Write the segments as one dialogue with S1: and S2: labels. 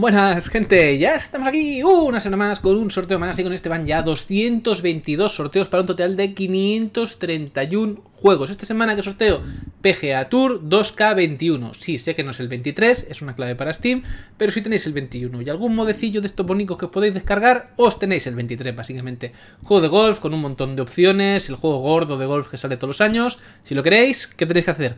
S1: Buenas, gente, ya estamos aquí uh, una semana más con un sorteo más y con este van ya 222 sorteos para un total de 531 juegos. Esta semana que sorteo PGA Tour 2K21. Sí, sé que no es el 23, es una clave para Steam, pero si tenéis el 21 y algún modecillo de estos bonitos que os podéis descargar, os tenéis el 23 básicamente. Juego de golf con un montón de opciones, el juego gordo de golf que sale todos los años. Si lo queréis, ¿qué tenéis que hacer?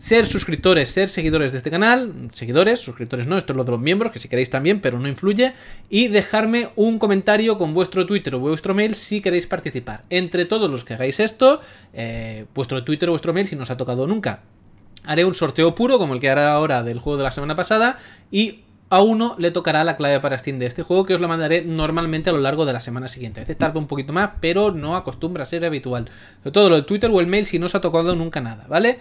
S1: ser suscriptores, ser seguidores de este canal, seguidores, suscriptores no, esto es lo de los miembros, que si queréis también, pero no influye, y dejarme un comentario con vuestro Twitter o vuestro mail si queréis participar. Entre todos los que hagáis esto, eh, vuestro Twitter o vuestro mail si no os ha tocado nunca. Haré un sorteo puro, como el que hará ahora del juego de la semana pasada, y a uno le tocará la clave para Steam de este juego, que os la mandaré normalmente a lo largo de la semana siguiente. A veces tarda un poquito más, pero no acostumbra a ser habitual. Sobre todo lo de Twitter o el mail si no os ha tocado nunca nada, ¿vale?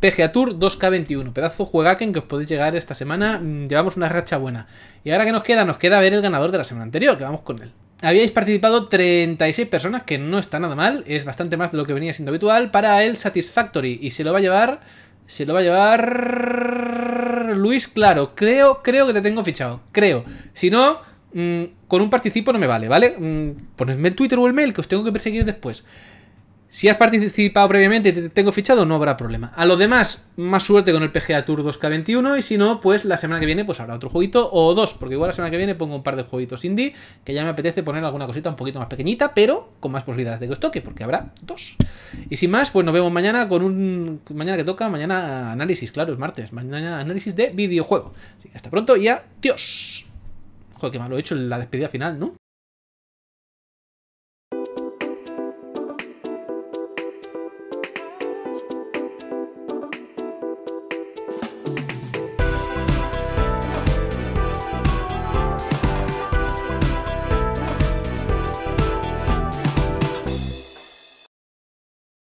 S1: PGA Tour 2K21, pedazo juegaken que os podéis llegar esta semana, mm, llevamos una racha buena. Y ahora que nos queda, nos queda ver el ganador de la semana anterior, que vamos con él. Habíais participado 36 personas, que no está nada mal, es bastante más de lo que venía siendo habitual, para el Satisfactory, y se lo va a llevar... Se lo va a llevar... Luis Claro, creo, creo que te tengo fichado, creo. Si no, mm, con un participo no me vale, ¿vale? Mm, ponedme el Twitter o el mail, que os tengo que perseguir después. Si has participado previamente y te tengo fichado, no habrá problema. A lo demás, más suerte con el PGA Tour 2K21 y si no, pues la semana que viene pues habrá otro jueguito o dos, porque igual la semana que viene pongo un par de jueguitos indie que ya me apetece poner alguna cosita un poquito más pequeñita, pero con más posibilidades de que os toque, porque habrá dos. Y sin más, pues nos vemos mañana con un... Mañana que toca, mañana análisis, claro, es martes. Mañana análisis de videojuego. Así que hasta pronto y adiós. Joder, qué lo he hecho en la despedida final, ¿no?